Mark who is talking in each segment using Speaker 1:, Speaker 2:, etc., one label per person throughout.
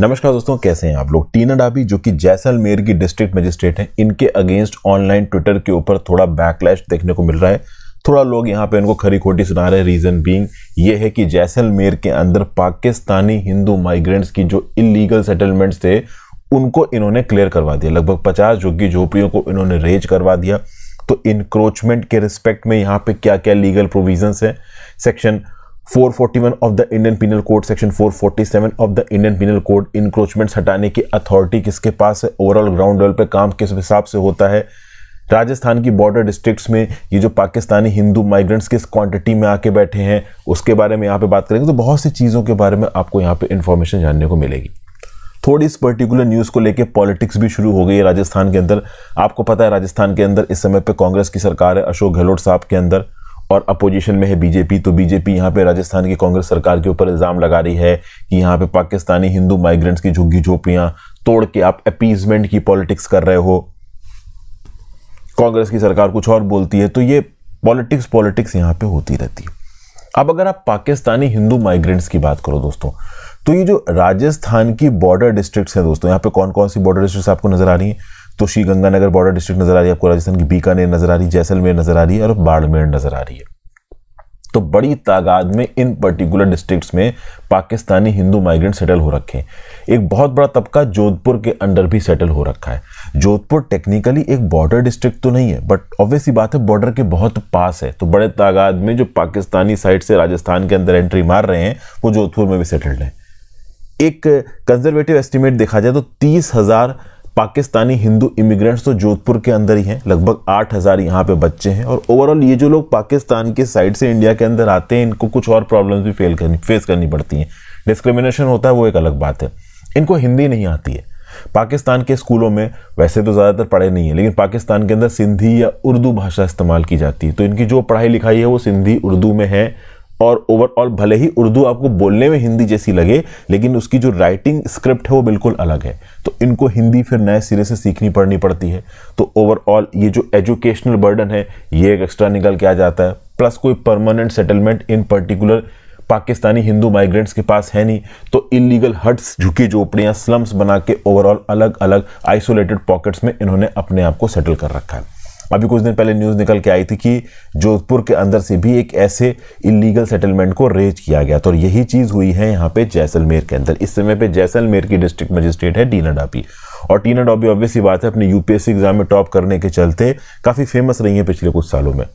Speaker 1: नमस्कार दोस्तों कैसे हैं आप लोग टीना डाबी जो कि जैसलमेर की डिस्ट्रिक्ट मजिस्ट्रेट हैं इनके अगेंस्ट ऑनलाइन ट्विटर के ऊपर थोड़ा बैकलैश देखने को मिल रहा है थोड़ा लोग यहाँ पे इनको खरी खोटी सुना रहे हैं रीज़न बीइंग ये है कि जैसलमेर के अंदर पाकिस्तानी हिंदू माइग्रेंट्स की जो इलीगल सेटलमेंट्स थे उनको इन्होंने क्लियर करवा दिया लगभग पचास झुग्गी झोपड़ियों को इन्होंने रेज करवा दिया तो इनक्रोचमेंट के रिस्पेक्ट में यहाँ पे क्या क्या लीगल प्रोविजंस हैं section 441 of the Indian penal code section 447 of the Indian penal code encroachments हटाने की अथॉरिटी किसके पास है ओवरऑल ग्राउंड लेवल पे काम किस हिसाब से होता है राजस्थान की बॉर्डर डिस्ट्रिक्ट्स में ये जो पाकिस्तानी हिंदू माइग्रेंट्स किस क्वांटिटी में आके बैठे हैं उसके बारे में यहाँ पे बात करेंगे तो बहुत सी चीज़ों के बारे में आपको यहाँ पे इन्फॉर्मेशन जानने को मिलेगी थोड़ी इस पर्टिकुलर न्यूज़ को लेके पॉलिटिक्स भी शुरू हो गई है राजस्थान के अंदर आपको पता है राजस्थान के अंदर इस समय पर कांग्रेस की सरकार है अशोक गहलोत साहब के अंदर और अपोजिशन में है बीजेपी तो बीजेपी यहाँ पे राजस्थान की कांग्रेस सरकार के ऊपर इल्ज़ाम लगा रही है कि यहाँ पे पाकिस्तानी हिंदू माइग्रेंट्स की झुग्गी झोपड़ियाँ तोड़ के आप अपीजमेंट की पॉलिटिक्स कर रहे हो कांग्रेस की सरकार कुछ और बोलती है तो ये पॉलिटिक्स पॉलिटिक्स यहाँ पे होती रहती है अब अगर आप पाकिस्तानी हिंदू माइग्रेंट्स की बात करो दोस्तों तो ये जो राजस्थान की बॉर्डर डिस्ट्रिक्ट्स हैं दोस्तों यहाँ पे कौन कौन सी बॉर्डर डिस्ट्रिक्ट्स आपको नजर आ रही हैं तो श्री गंगानगर बॉर्डर डिस्ट्रिक्ट नज़र आ रही है आपको राजस्थान की बीकानेर नज़र आ रही है जैसलमेर नज़र आ रही है और बाड़मेर नज़र आ रही है तो बड़ी तादाद में इन पर्टिकुलर डिस्ट्रिक्ट्स में पाकिस्तानी हिंदू माइग्रेंट सेटल हो रखे हैं एक बहुत बड़ा तबका जोधपुर के अंडर भी सेटल हो रखा है जोधपुर टेक्निकली एक बॉर्डर डिस्ट्रिक्ट तो नहीं है बट ऑब्वियसली बात है बॉर्डर के बहुत पास है तो बड़े तादाद में जो पाकिस्तानी साइड से राजस्थान के अंदर एंट्री मार रहे हैं वो जोधपुर में भी सेटल्ड हैं एक कंजर्वेटिव एस्टिमेट देखा जाए तो तीस हज़ार पाकिस्तानी हिंदू इमिग्रेंट्स तो जोधपुर के अंदर ही हैं लगभग आठ हज़ार यहाँ पे बच्चे हैं और ओवरऑल ये जो लोग पाकिस्तान के साइड से इंडिया के अंदर आते हैं इनको कुछ और प्रॉब्लम्स भी फेल करनी फेस करनी पड़ती हैं डिस्क्रिमिनेशन होता है वो एक अलग बात है इनको हिंदी नहीं आती है पाकिस्तान के स्कूलों में वैसे तो ज़्यादातर पढ़े नहीं है लेकिन पाकिस्तान के अंदर सिंधी या उर्दू भाषा इस्तेमाल की जाती है तो इनकी जो पढ़ाई लिखाई है वो सिंधी उर्दू में है और ओवरऑल भले ही उर्दू आपको बोलने में हिंदी जैसी लगे लेकिन उसकी जो राइटिंग स्क्रिप्ट है वो बिल्कुल अलग है तो इनको हिंदी फिर नए सिरे से सीखनी पड़नी पड़ती है तो ओवरऑल ये जो एजुकेशनल बर्डन है ये एक एक्स्ट्रा निकल के आ जाता है प्लस कोई परमानेंट सेटलमेंट इन पर्टिकुलर पाकिस्तानी हिंदू माइग्रेंट्स के पास है नहीं तो इलीगल हट्स झुकी झोपड़ियाँ स्लम्स बना के ओवरऑल अलग अलग आइसोलेटेड पॉकेट्स में इन्होंने अपने आप को सेटल कर रखा है अभी कुछ दिन पहले न्यूज़ निकल के आई थी कि जोधपुर के अंदर से भी एक ऐसे इलीगल सेटलमेंट को रेज किया गया तो और यही चीज़ हुई है यहाँ पे जैसलमेर के अंदर इस समय पे जैसलमेर की डिस्ट्रिक्ट मजिस्ट्रेट है टीना डापी और टीना डॉबी ऑब्वियस ही बात है अपने यूपीएससी एग्जाम में टॉप करने के चलते काफ़ी फेमस रही है पिछले कुछ सालों में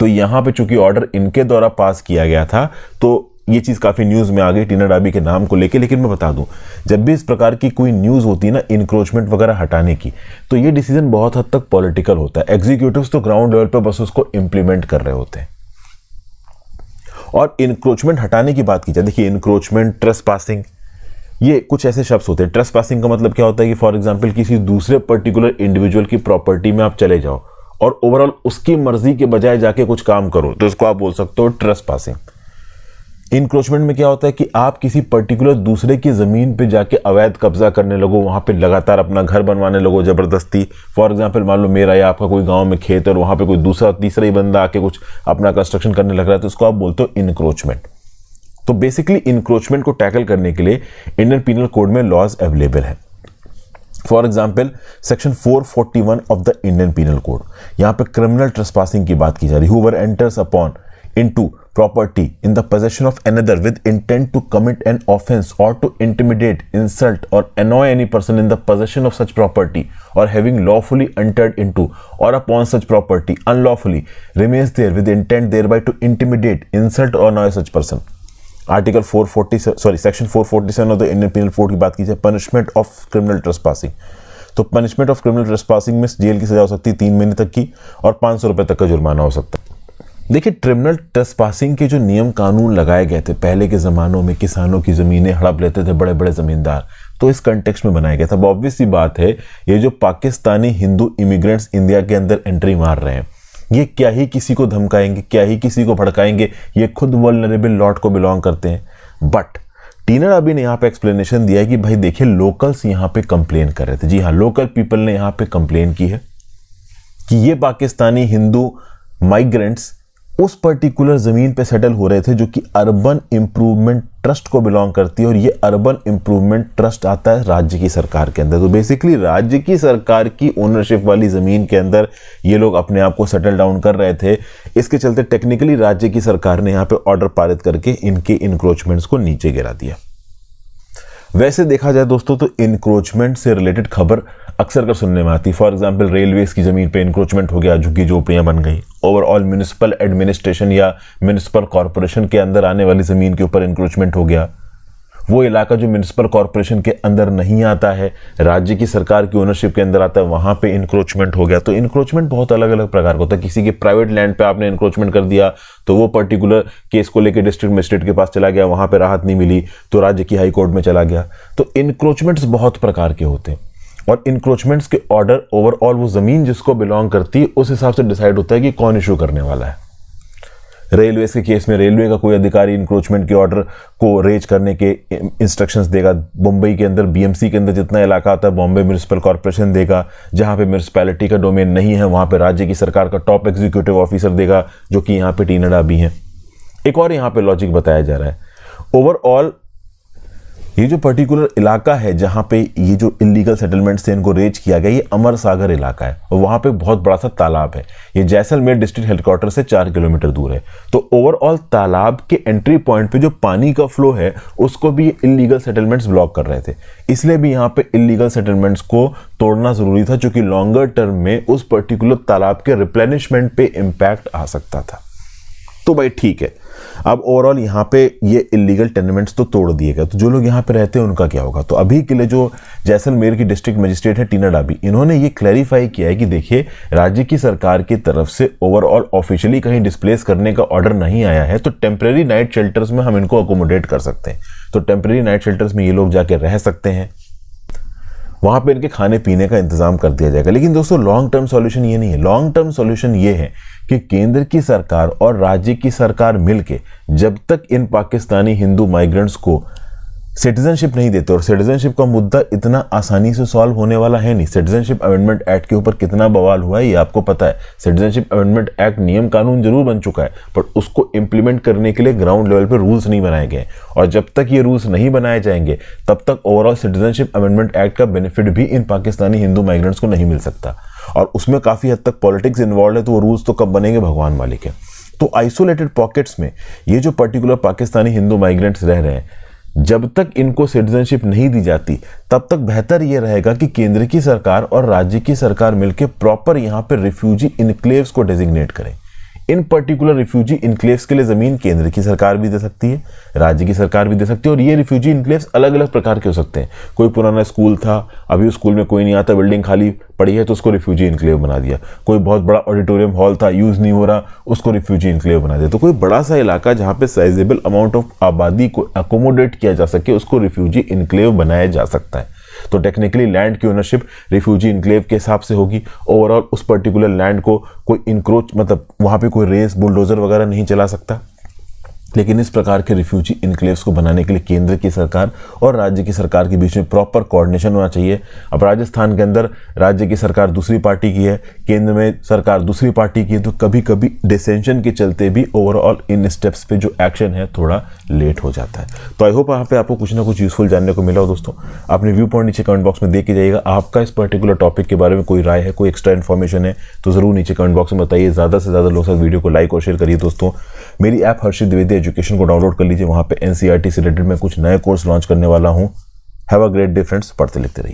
Speaker 1: तो यहाँ पे चूंकि ऑर्डर इनके द्वारा पास किया गया था तो ये चीज़ काफ़ी न्यूज़ में आ गई टीना डाबी के नाम को लेके लेकिन मैं बता दूं जब भी इस प्रकार की कोई न्यूज़ होती है ना इंक्रोचमेंट वगैरह हटाने की तो ये डिसीजन बहुत हद तक पॉलिटिकल होता है एग्जीक्यूटिव तो ग्राउंड लेवल पर बस उसको इम्प्लीमेंट कर रहे होते हैं और इंक्रोचमेंट हटाने की बात की जाए देखिए इंक्रोचमेंट ट्रस पासिंग ये कुछ ऐसे शब्द होते हैं ट्रस पासिंग का मतलब क्या होता है कि फॉर एग्जाम्पल किसी दूसरे पर्टिकुलर इंडिविजुअल की प्रॉपर्टी में आप चले जाओ और ओवरऑल उसकी मर्जी के बजाय जाके कुछ काम करो तो इसको आप बोल सकते हो ट्रस्ट पासिंग इंक्रोचमेंट में क्या होता है कि आप किसी पर्टिकुलर दूसरे की ज़मीन पे जाके अवैध कब्जा करने लगो वहाँ पे लगातार अपना घर बनवाने लगो ज़बरदस्ती फॉर एग्जांपल मान लो मेरा या आपका कोई गांव में खेत और वहाँ पे कोई दूसरा तीसरा ही बंदा आके कुछ अपना कंस्ट्रक्शन करने लग रहा है तो उसको आप बोलते हो इंक्रोचमेंट तो बेसिकली इंक्रोचमेंट को टैकल करने के लिए इंडियन पीनल कोड में लॉज अवेलेबल है for example section 441 of the Indian penal code यहाँ पे क्रिमिनल ट्रस्पासिंग की बात की जा रही है whoever enters upon into property in the possession of another with intent to commit an offense or to intimidate, insult, or annoy any person in the possession of such property or having lawfully entered into or upon such property unlawfully remains there with intent thereby to intimidate, insult, or annoy such person. Article 447 sorry section 447 of the Indian penal code की बात की जाए punishment of criminal trespassing तो punishment of criminal trespassing में jail की सजा हो सकती है तीन महीने तक की और पाँच सौ रुपये तक का जुर्माना हो सकता है देखिए ट्रिमिनल ट्रस्पासिंग के जो नियम कानून लगाए गए थे पहले के ज़मानों में किसानों की ज़मीनें हड़प लेते थे बड़े बड़े ज़मींदार तो इस कंटेक्स्ट में बनाया गया था अब ऑब्वियस सी बात है ये जो पाकिस्तानी हिंदू इमिग्रेंट्स इंडिया के अंदर एंट्री मार रहे हैं ये क्या ही किसी को धमकाएंगे क्या ही किसी को भड़काएंगे ये खुद वर्लनरेबल लॉट को बिलोंग करते हैं बट टीनर अभी ने यहाँ पे एक्सप्लेनेशन दिया है कि भाई देखिए लोकल्स यहाँ पे कंप्लेन कर रहे थे जी हाँ लोकल पीपल ने यहाँ पे कंप्लेन की है कि ये पाकिस्तानी हिंदू माइग्रेंट्स उस पर्टिकुलर ज़मीन पे सेटल हो रहे थे जो कि अर्बन इम्प्रूवमेंट ट्रस्ट को बिलोंग करती है और ये अर्बन इम्प्रूवमेंट ट्रस्ट आता है राज्य की सरकार के अंदर तो बेसिकली राज्य की सरकार की ओनरशिप वाली ज़मीन के अंदर ये लोग अपने आप को सेटल डाउन कर रहे थे इसके चलते टेक्निकली राज्य की सरकार ने यहाँ पर ऑर्डर पारित करके इनके इंक्रोचमेंट्स को नीचे गिरा दिया वैसे देखा जाए दोस्तों तो इंक्रोचमेंट से रिलेटेड खबर अक्सर कर सुनने में आती है फॉर एग्जाम्पल रेलवेज की ज़मीन पर इंक्रोचमेंट हो गया झुग्गी झोपड़ियाँ बन गई ओवरऑल म्यूनसिपल एडमिनिस्ट्रेशन या म्यूनसिपल कॉरपोरेशन के अंदर आने वाली ज़मीन के ऊपर इंक्रोचमेंट हो गया वो इलाका जो म्यूनसिपल कॉरपोरेशन के अंदर नहीं आता है राज्य की सरकार की ओनरशिप के अंदर आता है वहाँ पे इंक्रोचमेंट हो गया तो इंक्रोचमेंट बहुत अलग अलग प्रकार का होता है किसी के प्राइवेट लैंड पे आपने इंक्रोचमेंट कर दिया तो वो पर्टिकुलर केस को लेकर डिस्ट्रिक्ट मजिस्ट्रेट के पास चला गया वहाँ पर राहत नहीं मिली तो राज्य की हाईकोर्ट में चला गया तो इंक्रोचमेंट्स बहुत प्रकार के होते हैं और इंक्रोचमेंट्स के ऑर्डर ओवरऑल वो ज़मीन जिसको बिलोंग करती है उस हिसाब से डिसाइड होता है कि कौन इशू करने वाला है रेलवे के केस में रेलवे का कोई अधिकारी इंक्रोचमेंट के ऑर्डर को रेज करने के इंस्ट्रक्शंस देगा मुंबई के अंदर बीएमसी के अंदर जितना इलाका आता है बॉम्बे म्यूनसिपल कॉरपोरेशन देगा जहाँ पे म्यूनसिपैलिटी का डोमेन नहीं है वहाँ पर राज्य की सरकार का टॉप एग्जीक्यूटिव ऑफिसर देगा जो कि यहाँ पे टीनडा भी हैं एक और यहाँ पर लॉजिक बताया जा रहा है ओवरऑल ये जो पर्टिकुलर इलाका है जहाँ पे ये जो इलीगल सेटलमेंट से इनको रेज किया गया ये अमर सागर इलाका है और वहाँ पे बहुत बड़ा सा तालाब है ये जैसलमेर डिस्ट्रिक्ट हेडक्वार्टर से चार किलोमीटर दूर है तो ओवरऑल तालाब के एंट्री पॉइंट पे जो पानी का फ्लो है उसको भी ये इलीगल सेटलमेंट्स ब्लॉक कर रहे थे इसलिए भी यहाँ पे इलीगल सेटलमेंट्स को तोड़ना ज़रूरी था चूँकि लॉन्गर टर्म में उस पर्टिकुलर तालाब के रिप्लेनिशमेंट पर इम्पैक्ट आ सकता था तो भाई ठीक है अब ओवरऑल यहाँ पे ये इलीगल टेनमेंट्स तो तोड़ दिए गए तो जो लोग यहाँ पे रहते हैं उनका क्या होगा तो अभी के लिए जो जैसलमेर की डिस्ट्रिक्ट मजिस्ट्रेट है टीना डाबी इन्होंने ये क्लैरिफाई किया है कि देखिए राज्य की सरकार की तरफ से ओवरऑल ऑफिशियली कहीं डिस्प्लेस करने का ऑर्डर नहीं आया है तो टेम्प्रेरी नाइट शेल्टर्स में हम इनको अकोमोडेट कर सकते हैं तो टेम्प्रेरी नाइट शेल्टर्स में ये लोग जाके रह सकते हैं वहाँ पे इनके खाने पीने का इंतज़ाम कर दिया जाएगा लेकिन दोस्तों लॉन्ग टर्म सॉल्यूशन ये नहीं है लॉन्ग टर्म सॉल्यूशन ये है कि केंद्र की सरकार और राज्य की सरकार मिलके जब तक इन पाकिस्तानी हिंदू माइग्रेंट्स को सिटीजनशिप नहीं देते और सिटीजनशिप का मुद्दा इतना आसानी से सॉल्व होने वाला है नहीं सिटीजनशिप अमेंडमेंट एक्ट के ऊपर कितना बवाल हुआ है ये आपको पता है सिटीजनशिप अमेंडमेंट एक्ट नियम कानून जरूर बन चुका है पर उसको इम्प्लीमेंट करने के लिए ग्राउंड लेवल पर रूल्स नहीं बनाए गए और जब तक ये रूल्स नहीं बनाए जाएंगे तब तक ओवरऑल सिटीजनशिप अमेंडमेंट एक्ट का बेनिफिट भी इन पाकिस्तानी हिंदू माइग्रेंट्स को नहीं मिल सकता और उसमें काफ़ी हद तक पॉलिटिक्स इन्वॉल्व है तो वो रूल्स तो कब बनेंगे भगवान मालिक है तो आइसोलेटेड पॉकेट्स में ये जो पर्टिकुलर पाकिस्तानी हिंदू माइग्रेंट्स रह रहे हैं जब तक इनको सिटीजनशिप नहीं दी जाती तब तक बेहतर ये रहेगा कि केंद्र की सरकार और राज्य की सरकार मिलकर प्रॉपर यहाँ पर रिफ्यूजी इनक्लेव्स को डेजिग्नेट करें इन पर्टिकुलर रिफ्यूजी इनक्लेव्स के लिए ज़मीन केंद्र की सरकार भी दे सकती है राज्य की सरकार भी दे सकती है और ये रिफ्यूजी इनक्लेव्स अलग अलग प्रकार के हो सकते हैं कोई पुराना स्कूल था अभी उस स्कूल में कोई नहीं आता बिल्डिंग खाली पड़ी है तो उसको रिफ्यूजी इनक्लेव बना दिया कोई बहुत बड़ा ऑडिटोरियम हॉल था यूज़ नहीं हो रहा उसको रिफ्यूजी इनक्लेव बना दिया तो कोई बड़ा सा इलाका जहाँ पर साइजेबल अमाउंट ऑफ आबादी को एकोमोडेट किया जा सके उसको रिफ्यूजी इनक्लेव बनाया जा सकता है तो टेक्निकली लैंड की ओनरशिप रिफ्यूजी इनक्लेव के हिसाब से होगी ओवरऑल उस पर्टिकुलर लैंड को कोई इंक्रोच मतलब वहाँ पर कोई रेस बुलडोज़र वगैरह नहीं चला सकता लेकिन इस प्रकार के रिफ्यूजी इनक्लेव्स को बनाने के लिए केंद्र की सरकार और राज्य की सरकार के बीच में प्रॉपर कोऑर्डिनेशन होना चाहिए अब राजस्थान के अंदर राज्य की सरकार दूसरी पार्टी की है केंद्र में सरकार दूसरी पार्टी की है तो कभी कभी डिसेंशन के चलते भी ओवरऑल इन स्टेप्स पे जो एक्शन है थोड़ा लेट हो जाता है तो आई होप यहाँ पे आपको कुछ ना कुछ यूज़फुल जानने को मिला हो दोस्तों अपने व्यू पॉइंट नीचे कमेंट बॉक्स में देख के जाइएगा आपका इस पर्टिकुलर टॉपिक के बारे में कोई राय है कोई एक्स्ट्रा इन्फॉर्मेशन है तो ज़रूर नीचे कमेंट बॉक्स में बताइए ज़्यादा से ज़्यादा लोग वीडियो को लाइक और शेयर करिए दोस्तों मेरी ऐप हर्षित द्विवेदी एजुकेशन को डाउनलोड कर लीजिए वहाँ पे एन e से रिलेटेड मैं कुछ नए कोर्स लॉन्च करने वाला हूँ हैव अ ग्रेट डिफरेंस पढ़ते लिखते रहिए